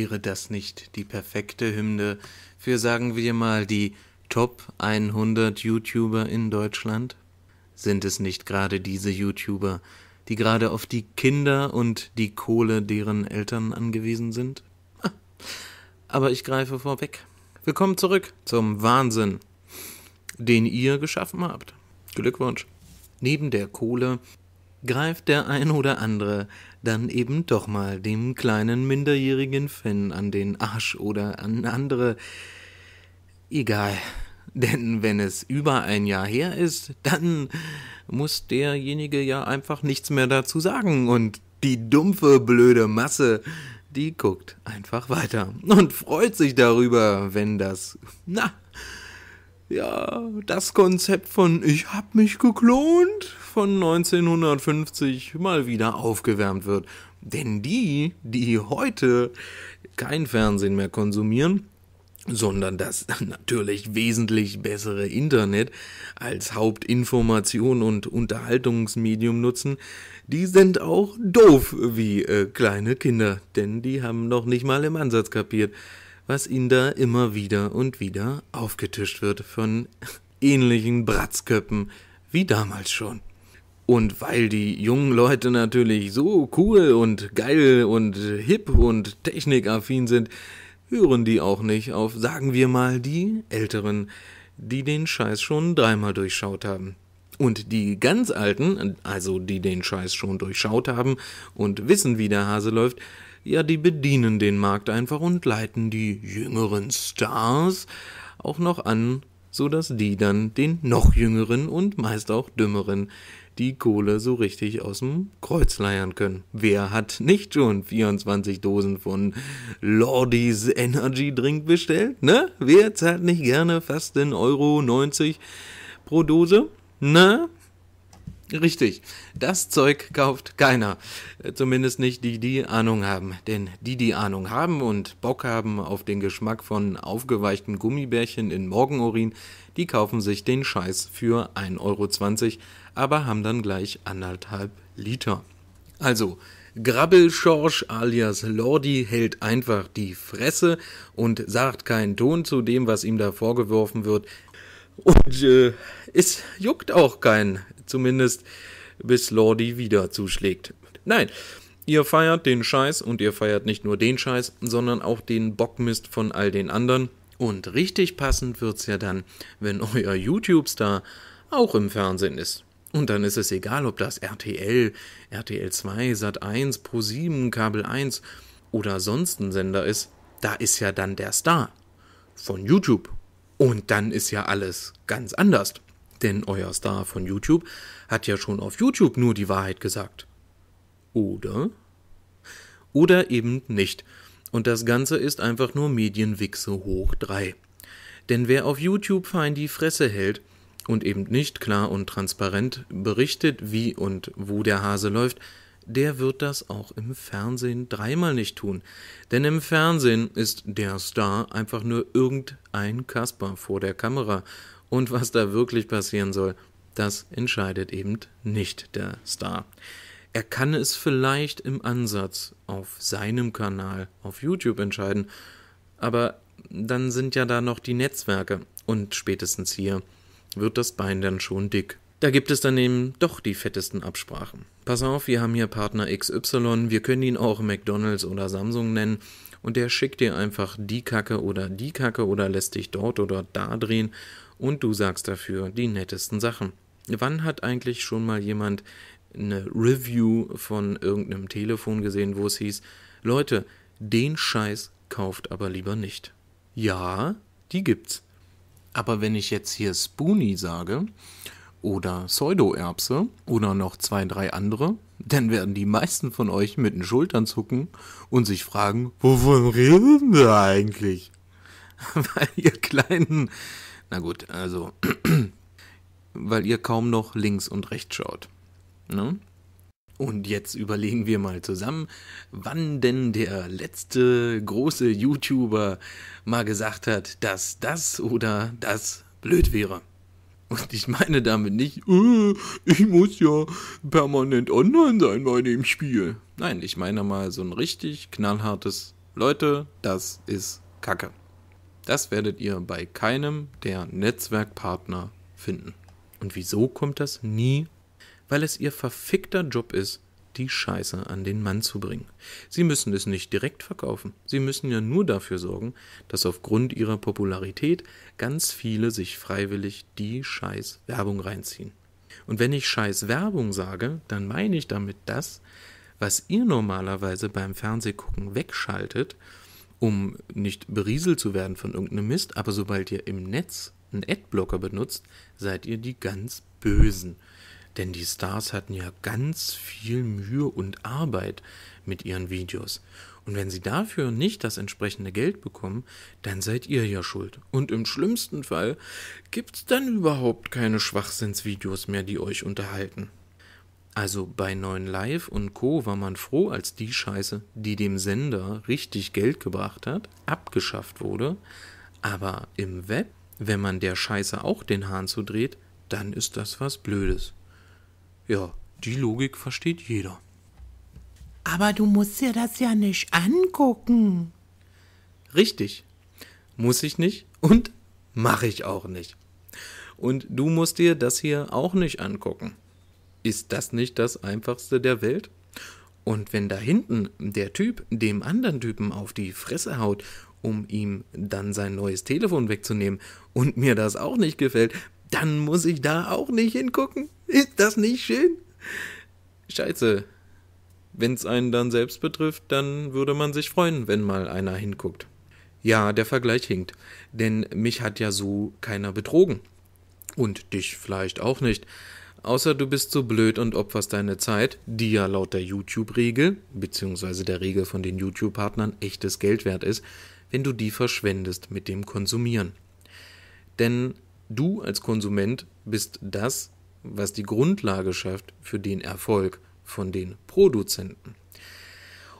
wäre das nicht die perfekte Hymne für, sagen wir mal, die Top 100 YouTuber in Deutschland? Sind es nicht gerade diese YouTuber, die gerade auf die Kinder und die Kohle deren Eltern angewiesen sind? Aber ich greife vorweg. Willkommen zurück zum Wahnsinn, den ihr geschaffen habt. Glückwunsch. Neben der Kohle greift der ein oder andere dann eben doch mal dem kleinen minderjährigen Fan an den Arsch oder an andere. Egal. Denn wenn es über ein Jahr her ist, dann muss derjenige ja einfach nichts mehr dazu sagen und die dumpfe, blöde Masse, die guckt einfach weiter und freut sich darüber, wenn das, na, ja, das Konzept von ich hab mich geklont von 1950 mal wieder aufgewärmt wird. Denn die, die heute kein Fernsehen mehr konsumieren, sondern das natürlich wesentlich bessere Internet als Hauptinformation und Unterhaltungsmedium nutzen, die sind auch doof wie äh, kleine Kinder, denn die haben noch nicht mal im Ansatz kapiert, was ihnen da immer wieder und wieder aufgetischt wird von ähnlichen Bratzköppen wie damals schon. Und weil die jungen Leute natürlich so cool und geil und hip und technikaffin sind, hören die auch nicht auf, sagen wir mal, die Älteren, die den Scheiß schon dreimal durchschaut haben. Und die ganz Alten, also die den Scheiß schon durchschaut haben und wissen, wie der Hase läuft, ja, die bedienen den Markt einfach und leiten die jüngeren Stars auch noch an, so dass die dann den noch jüngeren und meist auch dümmeren die Kohle so richtig aus dem Kreuz leiern können. Wer hat nicht schon 24 Dosen von Lordy's Energy Drink bestellt? Ne? Wer zahlt nicht gerne fast den Euro 90 pro Dose? Ne? Richtig, das Zeug kauft keiner. Äh, zumindest nicht die, die Ahnung haben. Denn die, die Ahnung haben und Bock haben auf den Geschmack von aufgeweichten Gummibärchen in Morgenurin, die kaufen sich den Scheiß für 1,20 Euro, aber haben dann gleich anderthalb Liter. Also, Grabbelschorsch alias Lordi hält einfach die Fresse und sagt keinen Ton zu dem, was ihm da vorgeworfen wird. Und äh, es juckt auch keinen. Zumindest bis Lordi wieder zuschlägt. Nein, ihr feiert den Scheiß und ihr feiert nicht nur den Scheiß, sondern auch den Bockmist von all den anderen. Und richtig passend wird's ja dann, wenn euer YouTube-Star auch im Fernsehen ist. Und dann ist es egal, ob das RTL, RTL 2, Sat 1, Pro 7, Kabel 1 oder sonst ein Sender ist, da ist ja dann der Star von YouTube. Und dann ist ja alles ganz anders. Denn euer Star von YouTube hat ja schon auf YouTube nur die Wahrheit gesagt. Oder? Oder eben nicht. Und das Ganze ist einfach nur Medienwichse hoch 3. Denn wer auf YouTube fein die Fresse hält und eben nicht klar und transparent berichtet, wie und wo der Hase läuft, der wird das auch im Fernsehen dreimal nicht tun. Denn im Fernsehen ist der Star einfach nur irgendein Kasper vor der Kamera und was da wirklich passieren soll, das entscheidet eben nicht der Star. Er kann es vielleicht im Ansatz auf seinem Kanal auf YouTube entscheiden, aber dann sind ja da noch die Netzwerke und spätestens hier wird das Bein dann schon dick. Da gibt es dann eben doch die fettesten Absprachen. Pass auf, wir haben hier Partner XY, wir können ihn auch McDonald's oder Samsung nennen und der schickt dir einfach die Kacke oder die Kacke oder lässt dich dort oder da drehen und du sagst dafür die nettesten Sachen. Wann hat eigentlich schon mal jemand eine Review von irgendeinem Telefon gesehen, wo es hieß, Leute, den Scheiß kauft aber lieber nicht. Ja, die gibt's. Aber wenn ich jetzt hier Spoonie sage oder Pseudoerbse oder noch zwei, drei andere, dann werden die meisten von euch mit den Schultern zucken und sich fragen, wovon reden wir eigentlich? Weil ihr kleinen na gut, also, weil ihr kaum noch links und rechts schaut. Ne? Und jetzt überlegen wir mal zusammen, wann denn der letzte große YouTuber mal gesagt hat, dass das oder das blöd wäre. Und ich meine damit nicht, äh, ich muss ja permanent online sein bei dem Spiel. Nein, ich meine mal so ein richtig knallhartes, Leute, das ist Kacke. Das werdet ihr bei keinem der Netzwerkpartner finden. Und wieso kommt das nie? Weil es ihr verfickter Job ist, die Scheiße an den Mann zu bringen. Sie müssen es nicht direkt verkaufen. Sie müssen ja nur dafür sorgen, dass aufgrund ihrer Popularität ganz viele sich freiwillig die Scheiß Werbung reinziehen. Und wenn ich Scheiß Werbung sage, dann meine ich damit das, was ihr normalerweise beim Fernsehgucken wegschaltet, um nicht berieselt zu werden von irgendeinem Mist, aber sobald ihr im Netz einen Adblocker benutzt, seid ihr die ganz Bösen. Denn die Stars hatten ja ganz viel Mühe und Arbeit mit ihren Videos. Und wenn sie dafür nicht das entsprechende Geld bekommen, dann seid ihr ja schuld. Und im schlimmsten Fall gibt's dann überhaupt keine Schwachsinnsvideos mehr, die euch unterhalten. Also bei 9 Live und Co. war man froh, als die Scheiße, die dem Sender richtig Geld gebracht hat, abgeschafft wurde. Aber im Web, wenn man der Scheiße auch den Hahn zudreht, dann ist das was Blödes. Ja, die Logik versteht jeder. Aber du musst dir das ja nicht angucken. Richtig. Muss ich nicht und mache ich auch nicht. Und du musst dir das hier auch nicht angucken. Ist das nicht das einfachste der Welt? Und wenn da hinten der Typ dem anderen Typen auf die Fresse haut, um ihm dann sein neues Telefon wegzunehmen und mir das auch nicht gefällt, dann muss ich da auch nicht hingucken. Ist das nicht schön? Scheiße. Wenn's einen dann selbst betrifft, dann würde man sich freuen, wenn mal einer hinguckt. Ja, der Vergleich hinkt, denn mich hat ja so keiner betrogen. Und dich vielleicht auch nicht außer du bist so blöd und opferst deine Zeit, die ja laut der YouTube-Regel, bzw. der Regel von den YouTube-Partnern echtes Geld wert ist, wenn du die verschwendest mit dem Konsumieren. Denn du als Konsument bist das, was die Grundlage schafft für den Erfolg von den Produzenten.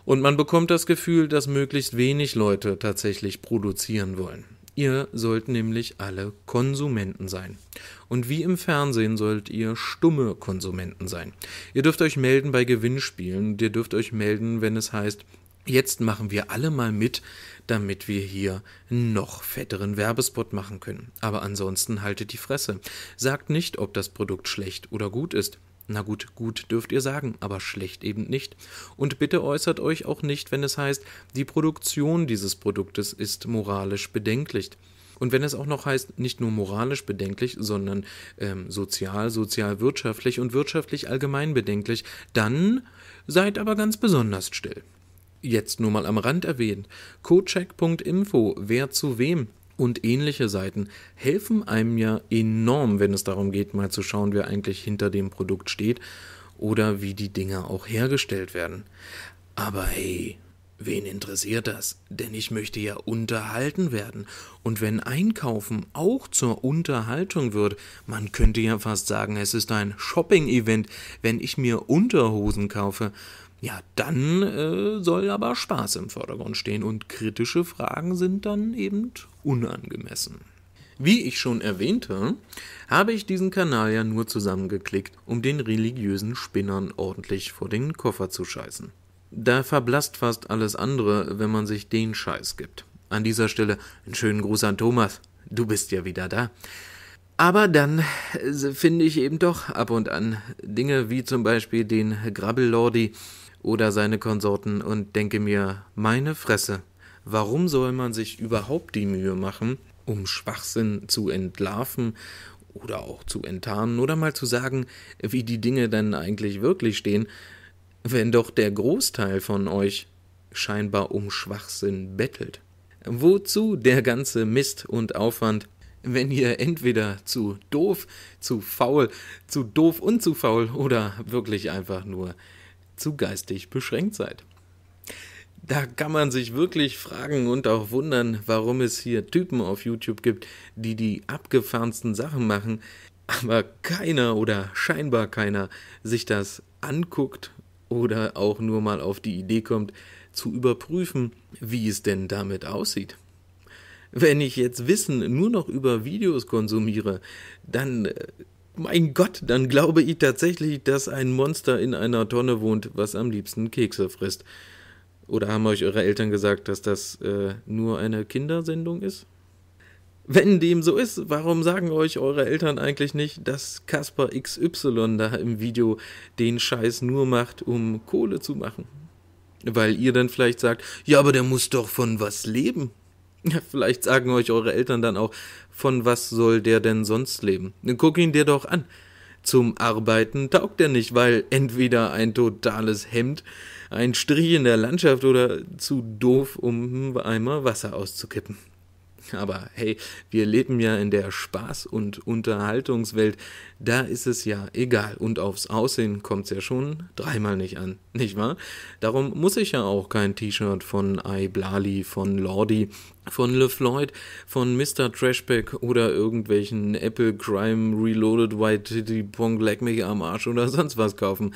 Und man bekommt das Gefühl, dass möglichst wenig Leute tatsächlich produzieren wollen. Ihr sollt nämlich alle Konsumenten sein. Und wie im Fernsehen sollt ihr stumme Konsumenten sein. Ihr dürft euch melden bei Gewinnspielen und ihr dürft euch melden, wenn es heißt, jetzt machen wir alle mal mit, damit wir hier noch fetteren Werbespot machen können. Aber ansonsten haltet die Fresse. Sagt nicht, ob das Produkt schlecht oder gut ist. Na gut, gut dürft ihr sagen, aber schlecht eben nicht. Und bitte äußert euch auch nicht, wenn es heißt, die Produktion dieses Produktes ist moralisch bedenklich. Und wenn es auch noch heißt, nicht nur moralisch bedenklich, sondern ähm, sozial, sozialwirtschaftlich und wirtschaftlich allgemein bedenklich, dann seid aber ganz besonders still. Jetzt nur mal am Rand erwähnt. Cocheck.info, wer zu wem, und ähnliche Seiten helfen einem ja enorm, wenn es darum geht, mal zu schauen, wer eigentlich hinter dem Produkt steht oder wie die Dinger auch hergestellt werden. Aber hey, Wen interessiert das? Denn ich möchte ja unterhalten werden. Und wenn Einkaufen auch zur Unterhaltung wird, man könnte ja fast sagen, es ist ein Shopping-Event, wenn ich mir Unterhosen kaufe ja, dann äh, soll aber Spaß im Vordergrund stehen und kritische Fragen sind dann eben unangemessen. Wie ich schon erwähnte, habe ich diesen Kanal ja nur zusammengeklickt, um den religiösen Spinnern ordentlich vor den Koffer zu scheißen. Da verblasst fast alles andere, wenn man sich den Scheiß gibt. An dieser Stelle einen schönen Gruß an Thomas, du bist ja wieder da. Aber dann äh, finde ich eben doch ab und an Dinge wie zum Beispiel den Grabbellordi, oder seine Konsorten und denke mir, meine Fresse, warum soll man sich überhaupt die Mühe machen, um Schwachsinn zu entlarven oder auch zu enttarnen oder mal zu sagen, wie die Dinge denn eigentlich wirklich stehen, wenn doch der Großteil von euch scheinbar um Schwachsinn bettelt. Wozu der ganze Mist und Aufwand, wenn ihr entweder zu doof, zu faul, zu doof und zu faul oder wirklich einfach nur zu geistig beschränkt seid. Da kann man sich wirklich fragen und auch wundern, warum es hier Typen auf YouTube gibt, die die abgefahrensten Sachen machen, aber keiner oder scheinbar keiner sich das anguckt oder auch nur mal auf die Idee kommt, zu überprüfen, wie es denn damit aussieht. Wenn ich jetzt Wissen nur noch über Videos konsumiere, dann äh, mein Gott, dann glaube ich tatsächlich, dass ein Monster in einer Tonne wohnt, was am liebsten Kekse frisst. Oder haben euch eure Eltern gesagt, dass das äh, nur eine Kindersendung ist? Wenn dem so ist, warum sagen euch eure Eltern eigentlich nicht, dass Kasper XY da im Video den Scheiß nur macht, um Kohle zu machen? Weil ihr dann vielleicht sagt, ja, aber der muss doch von was leben. Ja, vielleicht sagen euch eure Eltern dann auch, von was soll der denn sonst leben? Guck ihn dir doch an. Zum Arbeiten taugt er nicht, weil entweder ein totales Hemd, ein Strich in der Landschaft oder zu doof, um hm, einmal Wasser auszukippen. Aber hey, wir leben ja in der Spaß- und Unterhaltungswelt. Da ist es ja egal. Und aufs Aussehen kommt es ja schon dreimal nicht an, nicht wahr? Darum muss ich ja auch kein T-Shirt von Iblali, von Lordi, von LeFloid, von Mr. Trashback oder irgendwelchen Apple Crime Reloaded White Titty Pong Leck mich am Arsch oder sonst was kaufen.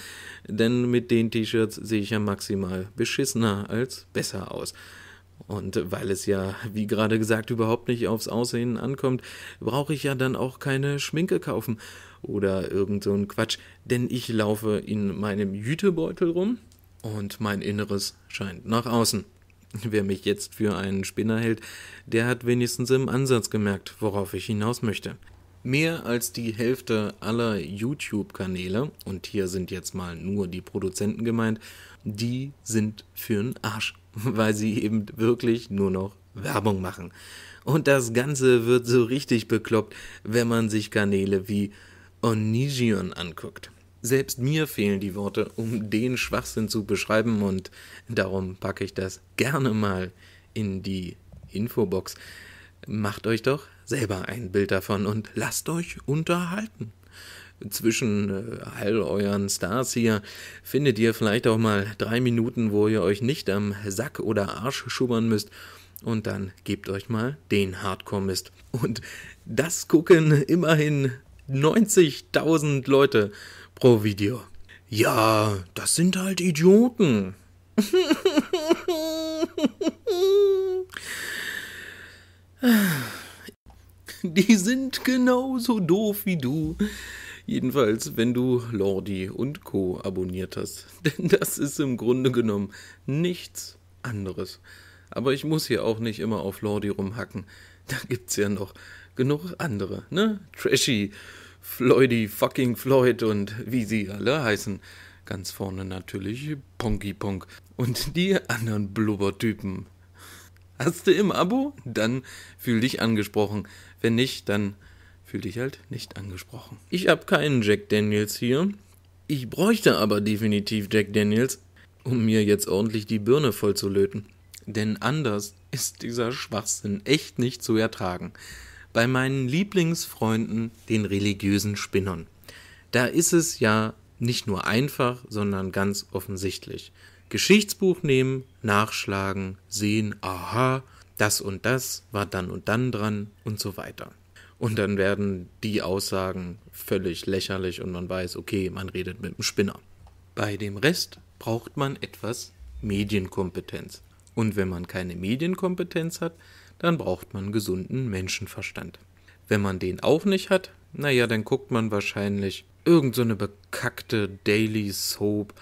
Denn mit den T-Shirts sehe ich ja maximal beschissener als besser aus. Und weil es ja, wie gerade gesagt, überhaupt nicht aufs Aussehen ankommt, brauche ich ja dann auch keine Schminke kaufen oder irgend so ein Quatsch, denn ich laufe in meinem Jütebeutel rum und mein Inneres scheint nach außen. Wer mich jetzt für einen Spinner hält, der hat wenigstens im Ansatz gemerkt, worauf ich hinaus möchte. Mehr als die Hälfte aller YouTube-Kanäle, und hier sind jetzt mal nur die Produzenten gemeint, die sind für'n Arsch. weil sie eben wirklich nur noch Werbung machen. Und das Ganze wird so richtig bekloppt, wenn man sich Kanäle wie Onision anguckt. Selbst mir fehlen die Worte, um den Schwachsinn zu beschreiben und darum packe ich das gerne mal in die Infobox. Macht euch doch selber ein Bild davon und lasst euch unterhalten zwischen äh, all euren Stars hier findet ihr vielleicht auch mal drei Minuten, wo ihr euch nicht am Sack oder Arsch schubbern müsst und dann gebt euch mal den Hardcore-Mist. Und das gucken immerhin 90.000 Leute pro Video. Ja, das sind halt Idioten. Die sind genauso doof wie du. Jedenfalls, wenn du Lordi und Co. abonniert hast. Denn das ist im Grunde genommen nichts anderes. Aber ich muss hier auch nicht immer auf Lordi rumhacken. Da gibt's ja noch genug andere, ne? Trashy, Floydy, fucking Floyd und wie sie alle heißen. Ganz vorne natürlich Ponky Ponk und die anderen Blubbertypen. Hast du im Abo? Dann fühl dich angesprochen. Wenn nicht, dann Fühl dich halt nicht angesprochen. Ich habe keinen Jack Daniels hier. Ich bräuchte aber definitiv Jack Daniels, um mir jetzt ordentlich die Birne voll zu löten. Denn anders ist dieser Schwachsinn echt nicht zu ertragen. Bei meinen Lieblingsfreunden, den religiösen Spinnern. Da ist es ja nicht nur einfach, sondern ganz offensichtlich. Geschichtsbuch nehmen, nachschlagen, sehen, aha, das und das war dann und dann dran und so weiter. Und dann werden die Aussagen völlig lächerlich und man weiß, okay, man redet mit einem Spinner. Bei dem Rest braucht man etwas Medienkompetenz. Und wenn man keine Medienkompetenz hat, dann braucht man gesunden Menschenverstand. Wenn man den auch nicht hat, naja, dann guckt man wahrscheinlich irgendeine so bekackte Daily Soap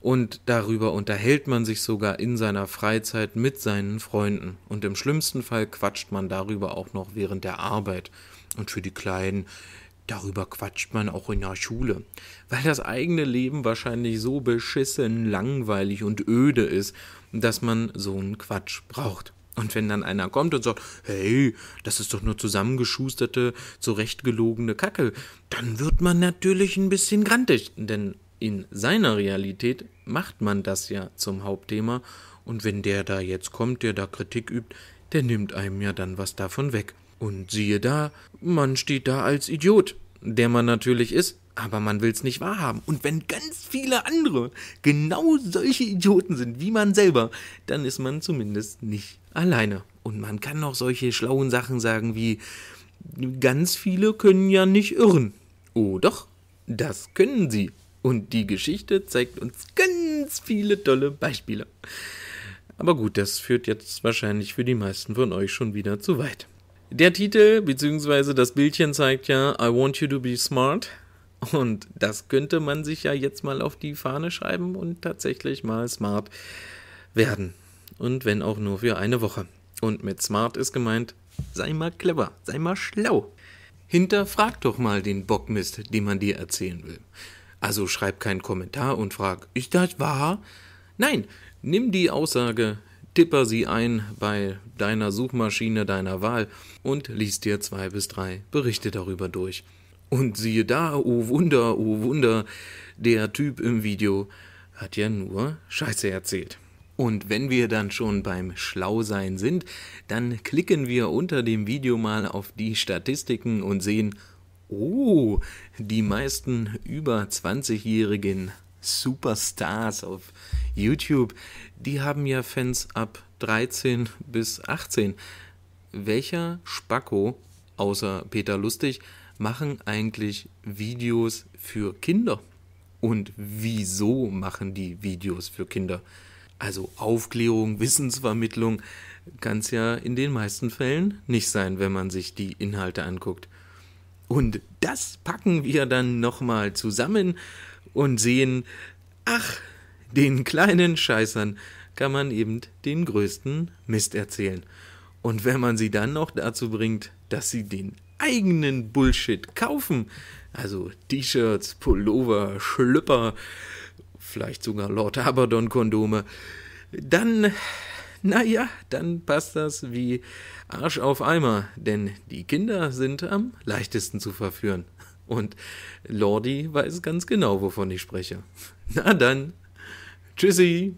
und darüber unterhält man sich sogar in seiner Freizeit mit seinen Freunden. Und im schlimmsten Fall quatscht man darüber auch noch während der Arbeit. Und für die Kleinen, darüber quatscht man auch in der Schule. Weil das eigene Leben wahrscheinlich so beschissen, langweilig und öde ist, dass man so einen Quatsch braucht. Und wenn dann einer kommt und sagt, hey, das ist doch nur zusammengeschusterte, zurechtgelogene Kacke, dann wird man natürlich ein bisschen grantig, denn in seiner Realität macht man das ja zum Hauptthema und wenn der da jetzt kommt, der da Kritik übt, der nimmt einem ja dann was davon weg. Und siehe da, man steht da als Idiot, der man natürlich ist, aber man will's nicht wahrhaben. Und wenn ganz viele andere genau solche Idioten sind wie man selber, dann ist man zumindest nicht alleine. Und man kann auch solche schlauen Sachen sagen wie, ganz viele können ja nicht irren. Oh doch, das können sie. Und die Geschichte zeigt uns ganz viele tolle Beispiele. Aber gut, das führt jetzt wahrscheinlich für die meisten von euch schon wieder zu weit. Der Titel bzw. das Bildchen zeigt ja I want you to be smart. Und das könnte man sich ja jetzt mal auf die Fahne schreiben und tatsächlich mal smart werden. Und wenn auch nur für eine Woche. Und mit smart ist gemeint, sei mal clever, sei mal schlau. Hinterfrag doch mal den Bockmist, den man dir erzählen will. Also schreib keinen Kommentar und frag, ist das wahr? Nein, nimm die Aussage, tipper sie ein bei deiner Suchmaschine deiner Wahl und lies dir zwei bis drei Berichte darüber durch. Und siehe da, oh Wunder, oh Wunder, der Typ im Video hat ja nur Scheiße erzählt. Und wenn wir dann schon beim Schlausein sind, dann klicken wir unter dem Video mal auf die Statistiken und sehen, Oh, die meisten über 20-jährigen Superstars auf YouTube, die haben ja Fans ab 13 bis 18. Welcher Spacko, außer Peter Lustig, machen eigentlich Videos für Kinder? Und wieso machen die Videos für Kinder? Also Aufklärung, Wissensvermittlung kann es ja in den meisten Fällen nicht sein, wenn man sich die Inhalte anguckt. Und das packen wir dann nochmal zusammen und sehen, ach, den kleinen Scheißern kann man eben den größten Mist erzählen. Und wenn man sie dann noch dazu bringt, dass sie den eigenen Bullshit kaufen, also T-Shirts, Pullover, Schlüpper, vielleicht sogar Lord Aberdon-Kondome, dann naja, dann passt das wie Arsch auf Eimer, denn die Kinder sind am leichtesten zu verführen. Und Lordi weiß ganz genau, wovon ich spreche. Na dann, tschüssi!